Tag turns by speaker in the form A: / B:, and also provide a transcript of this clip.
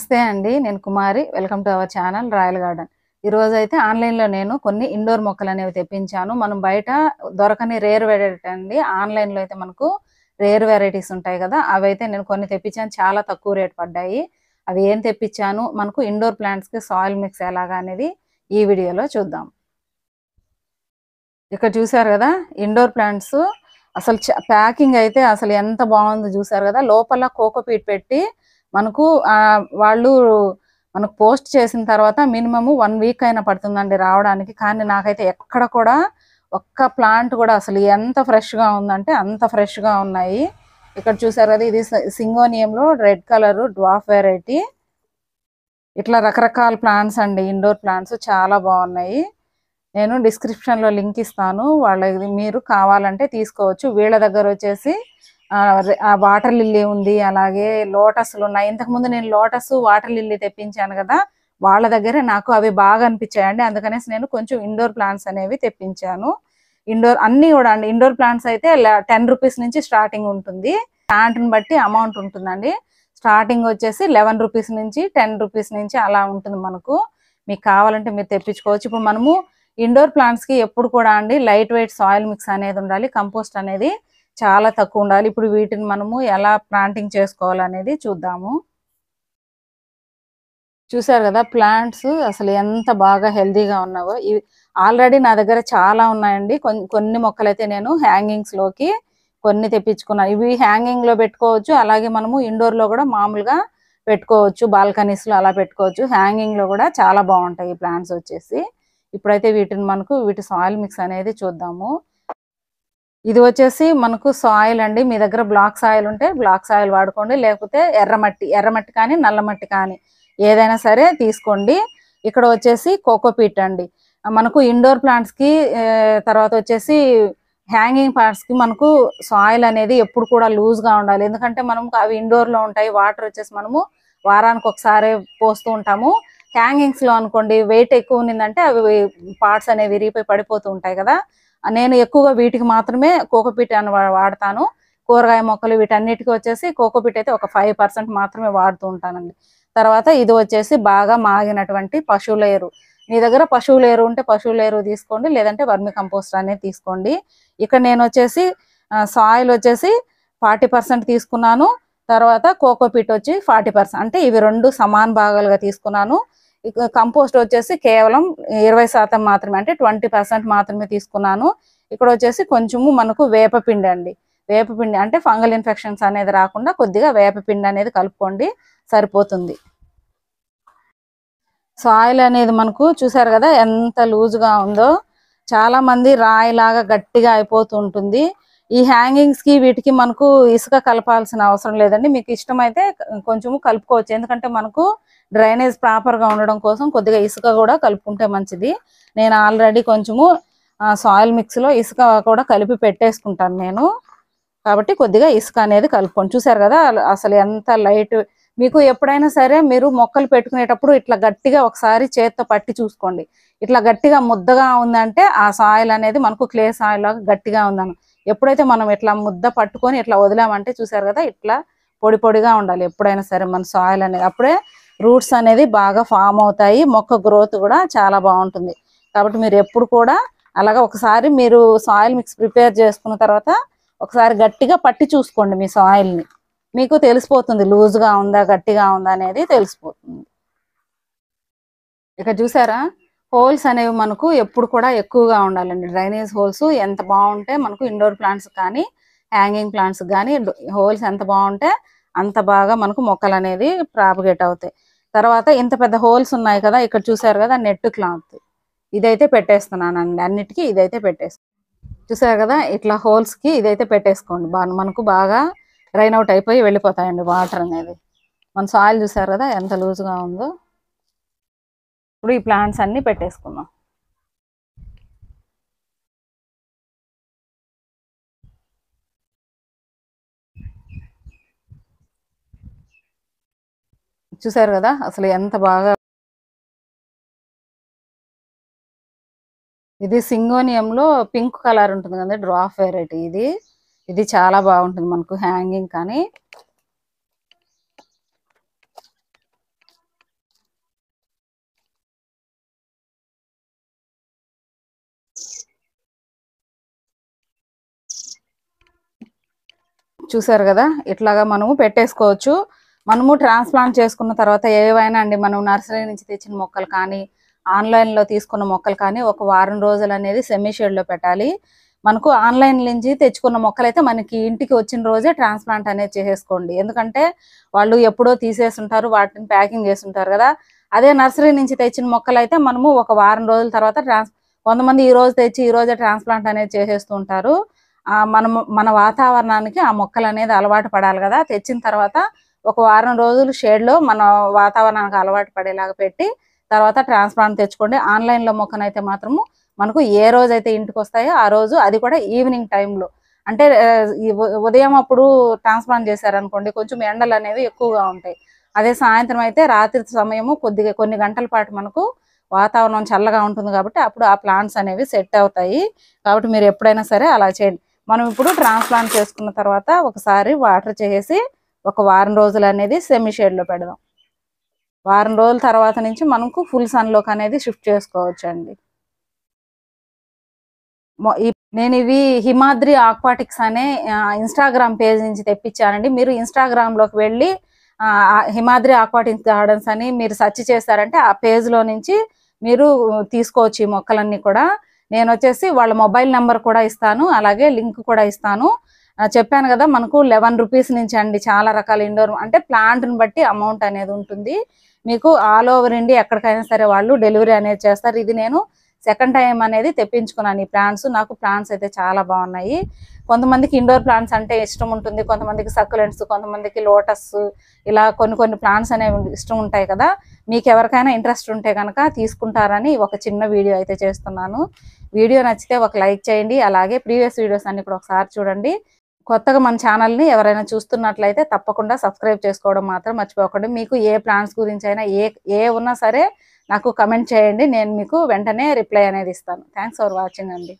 A: నమస్తే అండి నేను Kumari welcome to our channel royal garden ఈరోజు అయితే ఆన్లైన్లో నేను కొన్ని ఇండోర్ మొక్కలు అనేవి తెప్పించాను మనం బయట దొరకని రేర్ వెరైటీ అండి ఆన్లైన్లో అయితే మనకు రేర్ వెరైటీస్ ఉంటాయి కదా అవి అయితే నేను కొన్ని తెప్పించాను చాలా తక్కువ రేట్ పడ్డాయి అవి ఏం తెప్పించాను మనకు ఇండోర్ ప్లాంట్స్కి సాయిల్ మిక్స్ ఎలాగా అనేది ఈ వీడియోలో చూద్దాం ఇక్కడ చూసారు కదా ఇండోర్ ప్లాంట్స్ అసలు ప్యాకింగ్ అయితే అసలు ఎంత బాగుందో చూసారు కదా లోపల కోకోపీట్ పెట్టి మనకు వాళ్ళు మనకు పోస్ట్ చేసిన తర్వాత మినిమం వన్ వీక్ అయినా పడుతుందండి రావడానికి కానీ నాకైతే ఎక్కడ కూడా ఒక్క ప్లాంట్ కూడా అసలు ఎంత ఫ్రెష్గా ఉందంటే అంత ఫ్రెష్గా ఉన్నాయి ఇక్కడ చూసారు కదా ఇది సింగోనియంలో రెడ్ కలర్ డ్వాఫ్ వెరైటీ ఇట్లా రకరకాల ప్లాంట్స్ అండి ఇండోర్ ప్లాంట్స్ చాలా బాగున్నాయి నేను డిస్క్రిప్షన్లో లింక్ ఇస్తాను వాళ్ళ మీరు కావాలంటే తీసుకోవచ్చు వీళ్ళ దగ్గర వచ్చేసి ఆ వాటర్ లిల్లీ ఉంది అలాగే లోటస్లు ఉన్నాయి ఇంతకుముందు నేను లోటస్ వాటర్ లిల్లీ తెప్పించాను కదా వాళ్ళ దగ్గర నాకు అవి బాగా అనిపించాయండి అందుకనేసి నేను కొంచెం ఇండోర్ ప్లాంట్స్ అనేవి తెప్పించాను ఇండోర్ అన్ని కూడా అండి ఇండోర్ ప్లాంట్స్ అయితే టెన్ రూపీస్ నుంచి స్టార్టింగ్ ఉంటుంది ప్లాంట్ని బట్టి అమౌంట్ ఉంటుందండి స్టార్టింగ్ వచ్చేసి లెవెన్ రూపీస్ నుంచి టెన్ రూపీస్ నుంచి అలా ఉంటుంది మనకు మీకు కావాలంటే మీరు తెప్పించుకోవచ్చు ఇప్పుడు మనము ఇండోర్ ప్లాంట్స్కి ఎప్పుడు కూడా అండి లైట్ వెయిట్ సాయిల్ మిక్స్ అనేది ఉండాలి కంపోస్ట్ అనేది చాలా తక్కువ ఉండాలి ఇప్పుడు వీటిని మనము ఎలా ప్లాంటింగ్ చేసుకోవాలనేది చూద్దాము చూసారు కదా ప్లాంట్స్ అసలు ఎంత బాగా హెల్దీగా ఉన్నావో ఇవి ఆల్రెడీ నా దగ్గర చాలా ఉన్నాయండి కొన్ని కొన్ని మొక్కలైతే నేను హ్యాంగింగ్స్లోకి కొన్ని తెప్పించుకున్నాను ఇవి హ్యాంగింగ్లో పెట్టుకోవచ్చు అలాగే మనము ఇండోర్లో కూడా మామూలుగా పెట్టుకోవచ్చు బాల్కనీస్లో అలా పెట్టుకోవచ్చు హ్యాంగింగ్లో కూడా చాలా బాగుంటాయి ఈ ప్లాంట్స్ వచ్చేసి ఇప్పుడైతే వీటిని మనకు వీటి సాయిల్ మిక్స్ అనేది చూద్దాము ఇది వచ్చేసి మనకు సాయిల్ అండి మీ దగ్గర బ్లాక్ సాయిల్ ఉంటే బ్లాక్ సాయిల్ వాడుకోండి లేకపోతే ఎర్రమట్టి ఎర్రమట్టి కానీ నల్లమట్టి కానీ ఏదైనా సరే తీసుకోండి ఇక్కడ వచ్చేసి కోకోపీట్ అండి మనకు ఇండోర్ ప్లాంట్స్కి తర్వాత వచ్చేసి హ్యాంగింగ్ పార్ట్స్కి మనకు సాయిల్ అనేది ఎప్పుడు కూడా లూజ్గా ఉండాలి ఎందుకంటే మనం అవి ఇండోర్లో ఉంటాయి వాటర్ వచ్చేసి మనము వారానికి ఒకసారి పోస్తూ ఉంటాము హ్యాంగింగ్స్లో అనుకోండి వెయిట్ ఎక్కువ ఉన్నిందంటే అవి పార్ట్స్ అనేవి విరిగిపోయి పడిపోతూ ఉంటాయి కదా నేను ఎక్కువగా వీటికి మాత్రమే కోకోపీట్ అని వాడతాను కూరగాయ మొక్కలు వీటన్నిటికీ వచ్చేసి కోకోపీట్ అయితే ఒక ఫైవ్ పర్సెంట్ మాత్రమే వాడుతూ ఉంటానండి తర్వాత ఇది వచ్చేసి బాగా మాగినటువంటి పశువుల ఎరు మీ దగ్గర పశువుల ఎరువు ఉంటే పశువుల ఎరువు తీసుకోండి లేదంటే వర్మి కంపోస్ట్ అనేది తీసుకోండి ఇక్కడ నేను వచ్చేసి సాయిల్ వచ్చేసి ఫార్టీ తీసుకున్నాను తర్వాత కోకోపీట్ వచ్చి ఫార్టీ అంటే ఇవి రెండు సమాన్ భాగాలుగా తీసుకున్నాను కంపోస్ట్ వచ్చేసి కేవలం ఇరవై శాతం మాత్రమే అంటే ట్వంటీ పర్సెంట్ మాత్రమే తీసుకున్నాను ఇక్కడ వచ్చేసి కొంచెము మనకు వేపపిండి అండి వేపపిండి అంటే ఫంగల్ ఇన్ఫెక్షన్స్ అనేది రాకుండా కొద్దిగా వేపపిండి అనేది కలుపుకోండి సరిపోతుంది సాయిల్ అనేది మనకు చూసారు కదా ఎంత లూజ్గా ఉందో చాలామంది రాయిలాగా గట్టిగా అయిపోతూ ఉంటుంది ఈ హ్యాంగింగ్స్ కి వీటికి మనకు ఇసుక కలపాల్సిన అవసరం లేదండి మీకు ఇష్టమైతే కొంచెము కలుపుకోవచ్చు ఎందుకంటే మనకు డ్రైనేజ్ ప్రాపర్ గా ఉండడం కోసం కొద్దిగా ఇసుక కూడా కలుపుకుంటే మంచిది నేను ఆల్రెడీ కొంచెము సాయిల్ మిక్స్ లో ఇసుక కూడా కలిపి పెట్టేసుకుంటాను నేను కాబట్టి కొద్దిగా ఇసుక అనేది కలుపుకోండి చూసారు కదా అసలు ఎంత లైట్ మీకు ఎప్పుడైనా సరే మీరు మొక్కలు పెట్టుకునేటప్పుడు ఇట్లా గట్టిగా ఒకసారి చేత్తో పట్టి చూసుకోండి ఇట్లా గట్టిగా ముద్దగా ఉందంటే ఆ సాయిల్ అనేది మనకు క్లే సాయిల్ లాగా గట్టిగా ఉందను ఎప్పుడైతే మనం ఇట్లా ముద్ద పట్టుకొని ఇట్లా వదిలామంటే చూసారు కదా ఇట్లా పొడి పొడిగా ఉండాలి ఎప్పుడైనా సరే మన సాయిల్ అనేది అప్పుడే రూట్స్ అనేది బాగా ఫామ్ అవుతాయి మొక్క గ్రోత్ కూడా చాలా బాగుంటుంది కాబట్టి మీరు ఎప్పుడు కూడా అలాగా ఒకసారి మీరు సాయిల్ మిక్స్ ప్రిపేర్ చేసుకున్న తర్వాత ఒకసారి గట్టిగా పట్టి చూసుకోండి మీ సాయిల్ని మీకు తెలిసిపోతుంది లూజ్గా ఉందా గట్టిగా ఉందా అనేది తెలిసిపోతుంది ఇక చూసారా హోల్స్ అనేవి మనకు ఎప్పుడు కూడా ఎక్కువగా ఉండాలండి డ్రైనేజ్ హోల్స్ ఎంత బాగుంటే మనకు ఇండోర్ ప్లాంట్స్ కానీ హ్యాంగింగ్ ప్లాంట్స్ కానీ హోల్స్ ఎంత బాగుంటే అంత బాగా మనకు మొక్కలు అనేది ప్రాపగేట్ అవుతాయి తర్వాత ఇంత పెద్ద హోల్స్ ఉన్నాయి కదా ఇక్కడ చూసారు కదా నెట్ క్లాత్ ఇదైతే పెట్టేస్తున్నానండి అన్నిటికీ ఇదైతే పెట్టేస్తాను చూసారు కదా ఇట్లా హోల్స్కి ఇదైతే పెట్టేసుకోండి బాగా మనకు బాగా డ్రైన్ అవుట్ అయిపోయి వెళ్ళిపోతాయండి వాటర్ అనేది మన సాయిల్ చూసారు కదా ఎంత లూజ్గా ఉందో ఇప్పుడు ఈ ప్లాంట్స్ అన్ని పెట్టేసుకుందాం చూసారు కదా అసలు ఎంత బాగా ఇది సింగోనియంలో పింక్ కలర్ ఉంటుంది కదా డ్రాఫ్ వెరైటీ ఇది ఇది చాలా బాగుంటుంది మనకు హ్యాంగింగ్ కానీ చూసారు కదా ఇట్లాగా మనము పెట్టేసుకోవచ్చు మనము ట్రాన్స్ప్లాంట్ చేసుకున్న తర్వాత ఏవైనా అండి మనం నర్సరీ నుంచి తెచ్చిన మొక్కలు కానీ ఆన్లైన్లో తీసుకున్న మొక్కలు కానీ ఒక వారం రోజులు అనేది సెమీ షేడ్లో పెట్టాలి మనకు ఆన్లైన్ నుంచి తెచ్చుకున్న మొక్కలైతే మనకి ఇంటికి వచ్చిన రోజే ట్రాన్స్ప్లాంట్ అనేది చేసేసుకోండి ఎందుకంటే వాళ్ళు ఎప్పుడో తీసేసుంటారు వాటిని ప్యాకింగ్ చేస్తుంటారు కదా అదే నర్సరీ నుంచి తెచ్చిన మొక్కలైతే మనము ఒక వారం రోజుల తర్వాత ట్రాన్స్ కొంతమంది ఈ రోజు తెచ్చి ఈ రోజే ట్రాన్స్ప్లాంట్ అనేది చేసేస్తుంటారు మనం మన వాతావరణానికి ఆ మొక్కలు అనేది అలవాటు పడాలి కదా తెచ్చిన తర్వాత ఒక వారం రోజులు షేడ్లో మన వాతావరణానికి అలవాటు పడేలాగా పెట్టి తర్వాత ట్రాన్స్ప్లాంట్ తెచ్చుకోండి ఆన్లైన్లో మొక్కనైతే మాత్రము మనకు ఏ రోజు అయితే ఇంటికి వస్తాయో ఆ రోజు అది కూడా ఈవినింగ్ టైంలో అంటే ఉదయం అప్పుడు ట్రాన్స్ప్లాంట్ చేశారనుకోండి కొంచెం ఎండలు అనేవి ఎక్కువగా ఉంటాయి అదే సాయంత్రం అయితే రాత్రి సమయము కొద్దిగా కొన్ని గంటల పాటు మనకు వాతావరణం చల్లగా ఉంటుంది కాబట్టి అప్పుడు ఆ ప్లాంట్స్ అనేవి సెట్ అవుతాయి కాబట్టి మీరు ఎప్పుడైనా సరే అలా చేయండి మనం ఇప్పుడు ట్రాన్స్ప్లాంట్ చేసుకున్న తర్వాత ఒకసారి వాటర్ చేసి ఒక వారం రోజులు అనేది సెమీ షేడ్లో పెడదాం వారం రోజుల తర్వాత నుంచి మనకు ఫుల్ సన్లోకి అనేది షిఫ్ట్ చేసుకోవచ్చు అండి నేను ఇవి హిమాద్రి ఆక్వాటిక్స్ అనే ఇన్స్టాగ్రామ్ పేజ్ నుంచి తెప్పించానండి మీరు ఇన్స్టాగ్రామ్లోకి వెళ్ళి హిమాద్రి ఆక్వాటిక్స్ గార్డెన్స్ అని మీరు సెర్చ్ చేశారంటే ఆ పేజ్లో నుంచి మీరు తీసుకోవచ్చు ఈ మొక్కలన్నీ కూడా నేను వచ్చేసి వాళ్ళ మొబైల్ నెంబర్ కూడా ఇస్తాను అలాగే లింక్ కూడా ఇస్తాను చెప్పాను కదా మనకు లెవెన్ రూపీస్ నుంచి అండి చాలా రకాల ఇండోర్ అంటే ప్లాంట్ని బట్టి అమౌంట్ అనేది ఉంటుంది మీకు ఆల్ ఓవర్ ఇండియా ఎక్కడికైనా సరే వాళ్ళు డెలివరీ అనేది చేస్తారు ఇది నేను సెకండ్ టైం అనేది తెప్పించుకున్నాను ఈ ప్లాంట్స్ నాకు ప్లాంట్స్ అయితే చాలా బాగున్నాయి కొంతమందికి ఇండోర్ ప్లాంట్స్ అంటే ఇష్టం ఉంటుంది కొంతమందికి సక్కులెంట్స్ కొంతమందికి లోటస్ ఇలా కొన్ని కొన్ని ప్లాంట్స్ అనేవి ఇష్టం ఉంటాయి కదా మీకు ఎవరికైనా ఇంట్రెస్ట్ ఉంటే కనుక తీసుకుంటారని ఒక చిన్న వీడియో అయితే చేస్తున్నాను వీడియో నచ్చితే ఒక లైక్ చేయండి అలాగే ప్రీవియస్ వీడియోస్ అన్ని కూడా ఒకసారి చూడండి కొత్తగా మన ఛానల్ని ఎవరైనా చూస్తున్నట్లయితే తప్పకుండా సబ్స్క్రైబ్ చేసుకోవడం మాత్రం మర్చిపోకండి మీకు ఏ ప్లాంట్స్ గురించి అయినా ఏ ఏ ఉన్నా సరే నాకు కమెంట్ చేయండి నేను మీకు వెంటనే రిప్లై అనేది ఇస్తాను థ్యాంక్స్ ఫర్ వాచింగ్ అండి